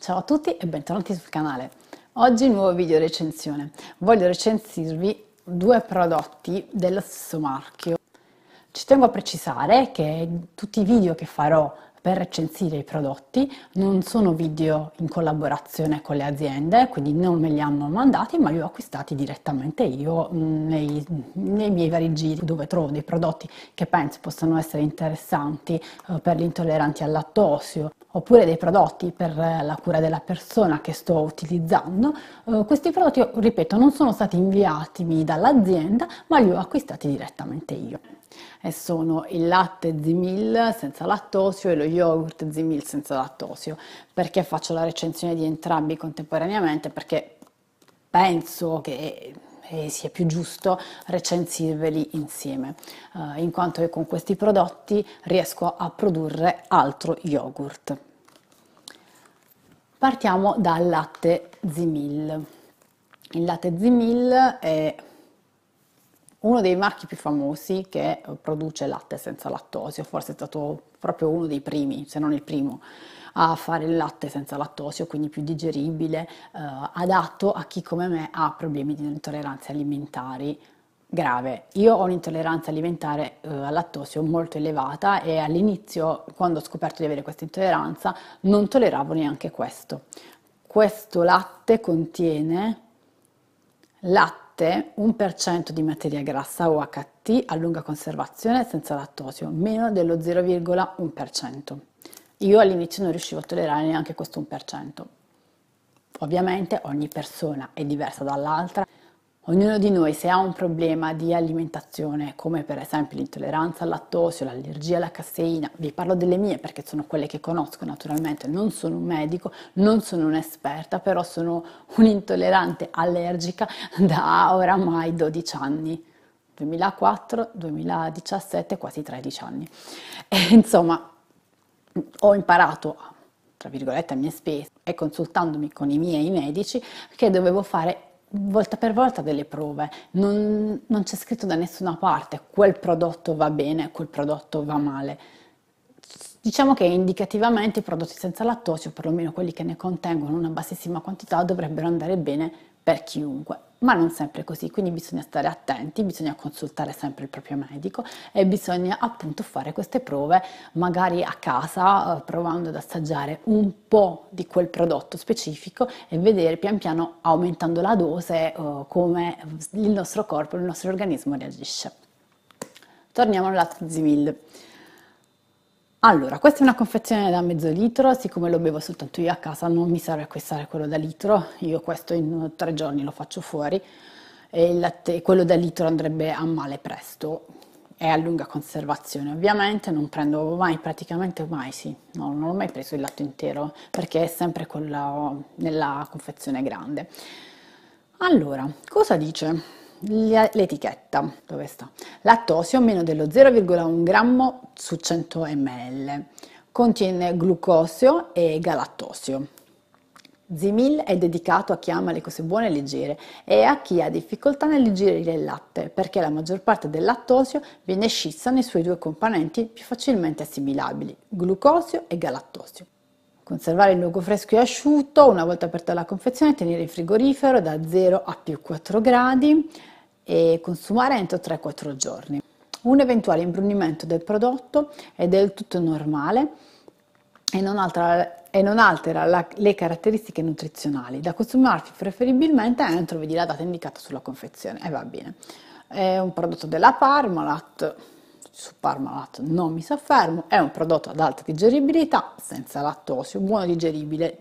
Ciao a tutti e bentornati sul canale. Oggi nuovo video recensione. Voglio recensirvi due prodotti dello stesso marchio. Ci tengo a precisare che tutti i video che farò per recensire i prodotti non sono video in collaborazione con le aziende, quindi non me li hanno mandati, ma li ho acquistati direttamente io mm, nei, nei miei vari giri dove trovo dei prodotti che penso possano essere interessanti eh, per gli intolleranti al lattosio oppure dei prodotti per eh, la cura della persona che sto utilizzando, eh, questi prodotti, ripeto, non sono stati inviatimi dall'azienda, ma li ho acquistati direttamente io. E sono il latte Zimil senza lattosio e lo yogurt Zimil senza lattosio. Perché faccio la recensione di entrambi contemporaneamente? Perché penso che e sia più giusto recensirveli insieme, eh, in quanto con questi prodotti riesco a produrre altro yogurt. Partiamo dal latte Zimil. Il latte Zimil è uno dei marchi più famosi che produce latte senza lattosio, forse è stato proprio uno dei primi, se non il primo a fare il latte senza lattosio, quindi più digeribile, eh, adatto a chi come me ha problemi di intolleranze alimentari grave. Io ho un'intolleranza alimentare eh, al lattosio molto elevata e all'inizio, quando ho scoperto di avere questa intolleranza, non tolleravo neanche questo. Questo latte contiene latte 1% di materia grassa UHT a lunga conservazione senza lattosio, meno dello 0,1%. Io all'inizio non riuscivo a tollerare neanche questo 1%. Ovviamente ogni persona è diversa dall'altra. Ognuno di noi se ha un problema di alimentazione come per esempio l'intolleranza al lattosio, l'allergia alla caseina, vi parlo delle mie perché sono quelle che conosco naturalmente, non sono un medico, non sono un'esperta, però sono un'intollerante allergica da oramai 12 anni. 2004, 2017, quasi 13 anni. E, insomma, ho imparato tra virgolette a mie spese e consultandomi con i miei medici che dovevo fare volta per volta delle prove, non, non c'è scritto da nessuna parte quel prodotto va bene, quel prodotto va male. Diciamo che indicativamente i prodotti senza lattosio, perlomeno quelli che ne contengono una bassissima quantità, dovrebbero andare bene per chiunque ma non sempre così, quindi bisogna stare attenti, bisogna consultare sempre il proprio medico e bisogna appunto fare queste prove magari a casa eh, provando ad assaggiare un po' di quel prodotto specifico e vedere pian piano aumentando la dose eh, come il nostro corpo, il nostro organismo reagisce. Torniamo alla Tizimil. Allora, questa è una confezione da mezzo litro, siccome lo bevo soltanto io a casa non mi serve acquistare quello da litro, io questo in tre giorni lo faccio fuori e latte, quello da litro andrebbe a male presto è a lunga conservazione. Ovviamente non prendo mai, praticamente mai sì, no, non ho mai preso il latte intero perché è sempre quello nella confezione grande. Allora, cosa dice? l'etichetta, dove sta? Lattosio meno dello 0,1 grammo su 100 ml, contiene glucosio e galattosio. Zimil è dedicato a chi ama le cose buone e leggere e a chi ha difficoltà nel digerire il latte, perché la maggior parte del lattosio viene scissa nei suoi due componenti più facilmente assimilabili, glucosio e galattosio. Conservare il luogo fresco e asciutto una volta aperta la confezione, tenere in frigorifero da 0 a più 4 gradi e consumare entro 3-4 giorni. Un eventuale imbrunimento del prodotto è del tutto normale e non altera, e non altera la, le caratteristiche nutrizionali, da consumarsi preferibilmente entro vedi la data indicata sulla confezione e va bene. È un prodotto della Parmalat, su Parmalat non mi soffermo, è un prodotto ad alta digeribilità, senza lattosio, buono digeribile,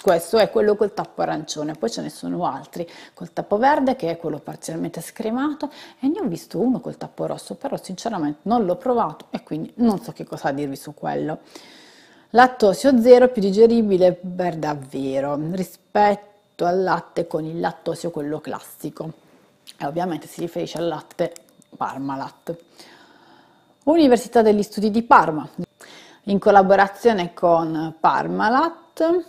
questo è quello col tappo arancione, poi ce ne sono altri col tappo verde che è quello parzialmente scremato e ne ho visto uno col tappo rosso, però sinceramente non l'ho provato e quindi non so che cosa dirvi su quello. Lattosio zero più digeribile per davvero rispetto al latte con il lattosio quello classico e ovviamente si riferisce al latte Parmalat. Università degli Studi di Parma, in collaborazione con Parmalat,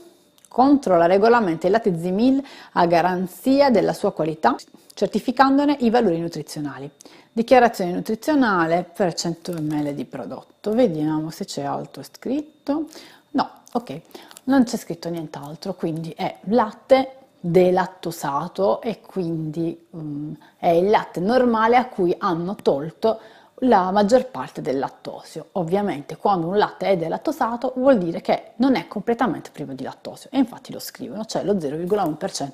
controla regolarmente il latte Zimil a garanzia della sua qualità, certificandone i valori nutrizionali. Dichiarazione nutrizionale per 100 ml di prodotto. Vediamo se c'è altro scritto. No, ok, non c'è scritto nient'altro, quindi è latte delattosato e quindi um, è il latte normale a cui hanno tolto la maggior parte del lattosio. Ovviamente quando un latte è delattosato vuol dire che non è completamente privo di lattosio e infatti lo scrivono, c'è cioè lo 0,1%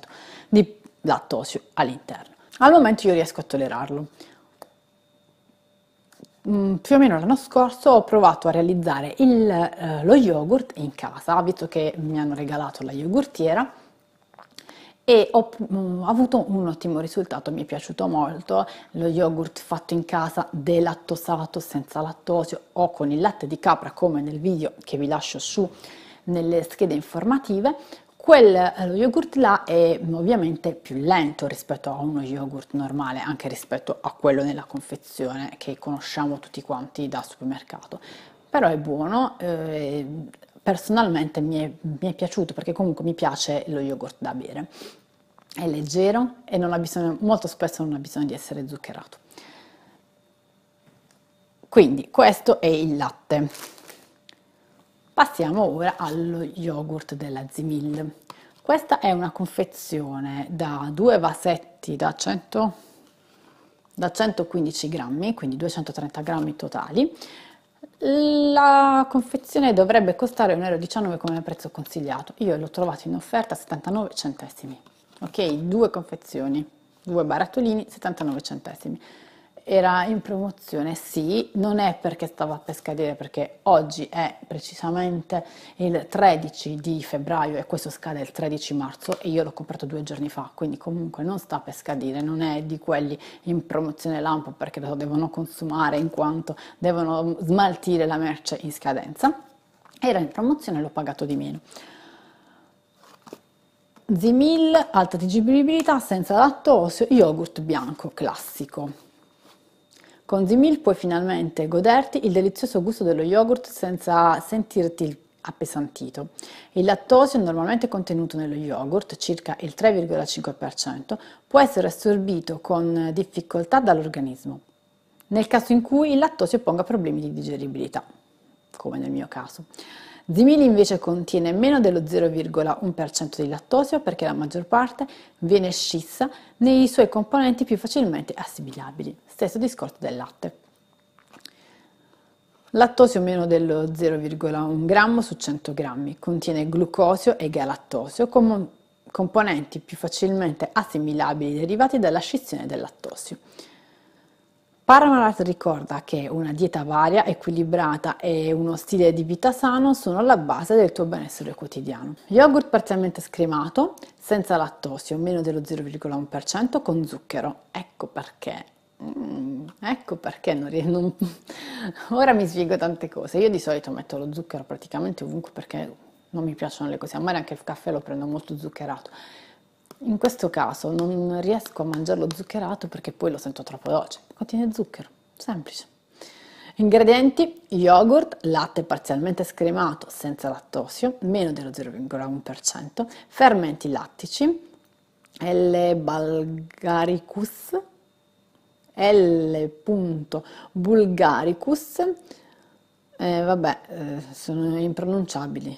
di lattosio all'interno. Al momento io riesco a tollerarlo. Mm, più o meno l'anno scorso ho provato a realizzare il, eh, lo yogurt in casa, visto che mi hanno regalato la yogurtiera e ho, ho, mm, avuto un ottimo risultato, mi è piaciuto molto lo yogurt fatto in casa delattosato senza lattosio o con il latte di capra come nel video che vi lascio su nelle schede informative quello eh, yogurt là è ovviamente più lento rispetto a uno yogurt normale, anche rispetto a quello nella confezione che conosciamo tutti quanti da supermercato. Però è buono, eh, personalmente mi è, mi è piaciuto perché comunque mi piace lo yogurt da bere. È leggero e bisogno, molto spesso non ha bisogno di essere zuccherato. Quindi questo è il latte. Passiamo ora allo yogurt della Zimil. Questa è una confezione da due vasetti da, 100, da 115 grammi, quindi 230 grammi totali, la confezione dovrebbe costare 1,19 euro come prezzo consigliato. Io l'ho trovato in offerta a 79 centesimi. Ok, due confezioni, due barattolini, 79 centesimi era in promozione, sì, non è perché stava per scadere, perché oggi è precisamente il 13 di febbraio e questo scade il 13 marzo e io l'ho comprato due giorni fa, quindi comunque non sta per scadere, non è di quelli in promozione lampo perché lo devono consumare in quanto devono smaltire la merce in scadenza. Era in promozione e l'ho pagato di meno. Zimil, alta digibilità, senza lattosio, yogurt bianco classico con Zimil puoi finalmente goderti il delizioso gusto dello yogurt senza sentirti appesantito. Il lattosio normalmente contenuto nello yogurt, circa il 3,5%, può essere assorbito con difficoltà dall'organismo, nel caso in cui il lattosio ponga problemi di digeribilità, come nel mio caso. Zimili invece contiene meno dello 0,1% di lattosio perché la maggior parte viene scissa nei suoi componenti più facilmente assimilabili. Stesso discorso del latte. Lattosio meno dello 0,1 grammo su 100 grammi, contiene glucosio e galattosio, come componenti più facilmente assimilabili derivati dalla scissione del lattosio. Paramalat ricorda che una dieta varia, equilibrata e uno stile di vita sano sono la base del tuo benessere quotidiano. Yogurt parzialmente scremato, senza lattosio, meno dello 0,1% con zucchero. Ecco perché. Mm, ecco perché non, non Ora mi spiego tante cose. Io di solito metto lo zucchero praticamente ovunque perché non mi piacciono le cose A me anche il caffè lo prendo molto zuccherato in questo caso non riesco a mangiarlo zuccherato perché poi lo sento troppo dolce. Contiene zucchero, semplice. Ingredienti: yogurt, latte parzialmente scremato senza lattosio, meno dello 0,1%, fermenti lattici, L. bulgaricus, L. bulgaricus, eh, vabbè, eh, sono impronunciabili,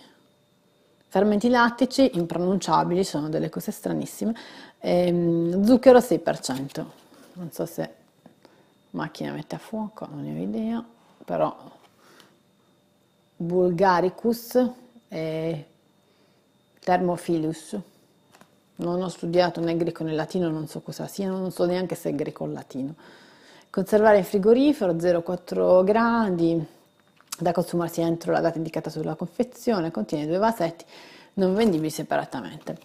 Fermenti lattici impronunciabili, sono delle cose stranissime. E, ehm, zucchero 6%. Non so se macchina mette a fuoco, non ne ho idea, però Bulgaricus e Thermophilus. Non ho studiato né greco né latino, non so cosa sia, non so neanche se è greco o latino. Conservare in frigorifero 0,4 gradi, da consumarsi entro la data indicata sulla confezione, contiene due vasetti non vendibili separatamente.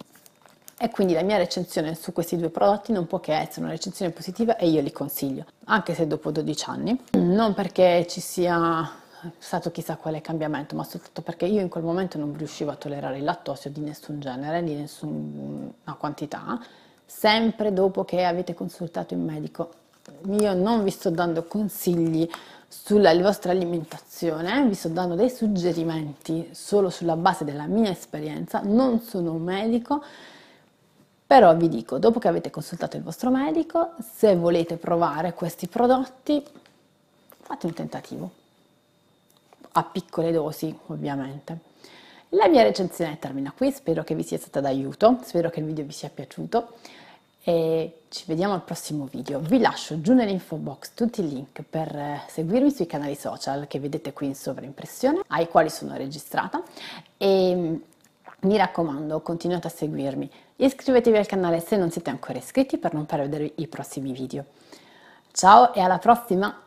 E quindi la mia recensione su questi due prodotti non può che essere una recensione positiva e io li consiglio, anche se dopo 12 anni, non perché ci sia stato chissà quale cambiamento, ma soprattutto perché io in quel momento non riuscivo a tollerare il lattosio di nessun genere, di nessuna quantità, sempre dopo che avete consultato il medico. Io non vi sto dando consigli sulla vostra alimentazione, vi sto dando dei suggerimenti solo sulla base della mia esperienza, non sono un medico, però vi dico, dopo che avete consultato il vostro medico, se volete provare questi prodotti, fate un tentativo, a piccole dosi ovviamente. La mia recensione termina qui, spero che vi sia stata d'aiuto, spero che il video vi sia piaciuto e ci vediamo al prossimo video. Vi lascio giù nell'info box tutti i link per eh, seguirmi sui canali social che vedete qui in sovraimpressione, ai quali sono registrata e mm, mi raccomando continuate a seguirmi. Iscrivetevi al canale se non siete ancora iscritti per non perdere i prossimi video. Ciao e alla prossima!